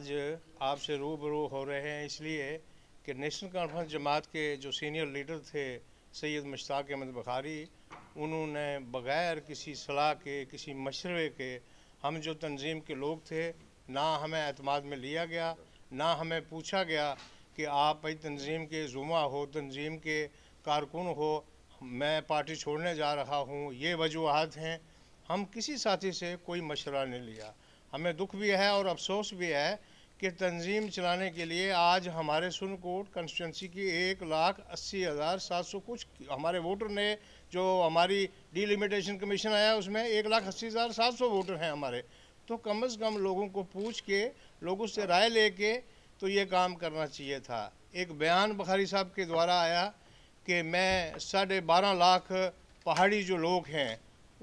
आज आपसे रूबरू हो रहे हैं इसलिए कि नेशनल कॉन्फ्रेंस जमात के जो सीनियर लीडर थे सैयद मुश्ताक अहमद बखारी उन्होंने बग़ैर किसी सलाह के किसी मशवरे के हम जो तंजीम के लोग थे ना हमें अतमाद में लिया गया ना हमें पूछा गया कि आप भाई तंजीम के जुमा हो तंजीम के कारकुन हो मैं पार्टी छोड़ने जा रहा हूँ ये वजूहत हैं हम किसी साथी से कोई मशवरा नहीं लिया हमें दुख भी है और अफसोस भी है के तंजीम चलाने के लिए आज हमारे सुनकोट कंस्टिटेंसी की एक लाख अस्सी हज़ार सात सौ कुछ हमारे वोटर ने जो हमारी डिलिमिटेशन कमीशन आया उसमें एक लाख अस्सी हज़ार सात सौ वोटर हैं हमारे तो कम से कम लोगों को पूछ के लोगों से राय लेके तो ये काम करना चाहिए था एक बयान बखारी साहब के द्वारा आया कि मैं साढ़े बारह लाख पहाड़ी जो लोग हैं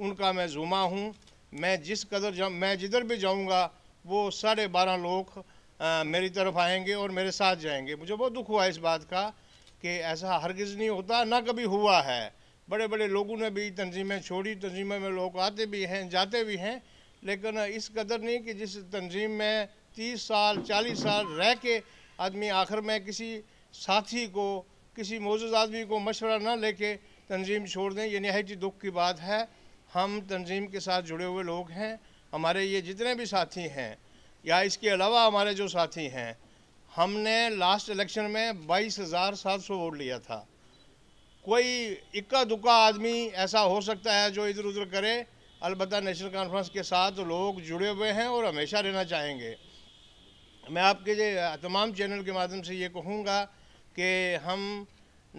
उनका मैं जुमा हूँ मैं जिस कदर जा मैं जिधर भी जाऊँगा वो साढ़े बारह लोग मेरी तरफ आएंगे और मेरे साथ जाएंगे मुझे बहुत दुख हुआ इस बात का कि ऐसा हरगिज़ नहीं होता ना कभी हुआ है बड़े बड़े लोगों ने भी तंजीमें छोड़ी तंजीमें में लोग आते भी हैं जाते भी हैं लेकिन इस कदर नहीं कि जिस तंजीम में तीस साल चालीस साल रह के आदमी आखिर में किसी साथी को किसी मौजूद आदमी को मशवरा ना लेके तंजीम छोड़ दें ये नहायत ही दुख की बात है हम तंजीम के साथ जुड़े हुए लोग हैं हमारे ये जितने भी साथी हैं या इसके अलावा हमारे जो साथी हैं हमने लास्ट इलेक्शन में बाईस हज़ार सात सौ वोट लिया था कोई इक्का दुक्का आदमी ऐसा हो सकता है जो इधर उधर करे अलबत् नेशनल कॉन्फ्रेंस के साथ लोग जुड़े हुए हैं और हमेशा रहना चाहेंगे मैं आपके तमाम चैनल के माध्यम से ये कहूँगा कि हम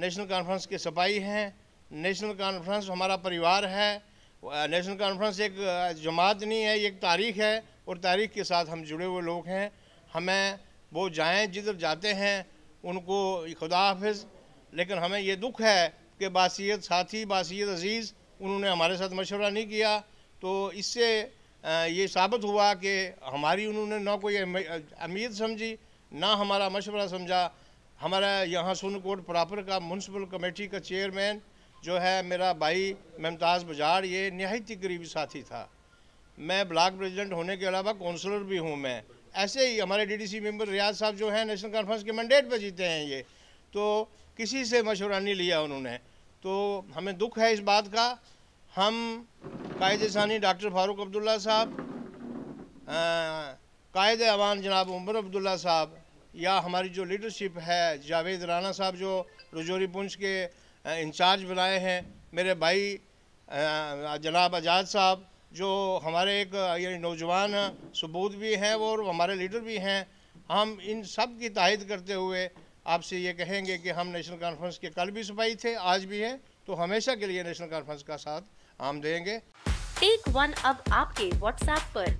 नेशनल कॉन्फ्रेंस के सपाही हैं नेशनल कॉन्फ्रेंस हमारा परिवार है नेशनल कॉन्फ्रेंस एक जमात नहीं है एक तारीख है और तारीख के साथ हम जुड़े हुए लोग हैं हमें वो जाएँ जिधर जाते हैं उनको खुदा हाफ लेकिन हमें ये दुख है कि बासीत साथी बासीत अजीज़ उन्होंने हमारे साथ मशवरा नहीं किया तो इससे ये साबित हुआ कि हमारी उन्होंने ना कोई अमीद समझी ना हमारा मशवरा समझा हमारा यहाँ सोनकोट प्रॉपर का म्यूनसिपल कमेटी का चेयरमैन जो है मेरा भाई मुमताज़ बजाड़ ये नहायत ही करीबी साथी था मैं ब्लॉक प्रेसिडेंट होने के अलावा काउंसलर भी हूँ मैं ऐसे ही हमारे डीडीसी मेंबर रियाज साहब जो हैं नेशनल कॉन्फ्रेंस के मैंडेट पर जीते हैं ये तो किसी से मशवरा नहीं लिया उन्होंने तो हमें दुख है इस बात का हम कायद सानी डॉक्टर फारूक अब्दुल्ला साहब कायद अवान जनाब उमर अब्दुल्ला साहब या हमारी जो लीडरशिप है जावेद राना साहब जो रजौरी पुंछ के इंचार्ज बनाए हैं मेरे भाई जनाब आजाद साहब जो हमारे एक यानी नौजवान सबूत भी हैं और हमारे लीडर भी हैं हम इन सब की तहद करते हुए आपसे ये कहेंगे कि हम नेशनल कॉन्फ्रेंस के कल भी सफाई थे आज भी हैं तो हमेशा के लिए नेशनल कॉन्फ्रेंस का साथ हम देंगे टेक वन अब आपके व्हाट्सएप पर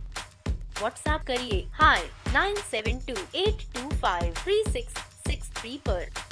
व्हाट्सएप करिए hi nine seven two eight two five three six six three पर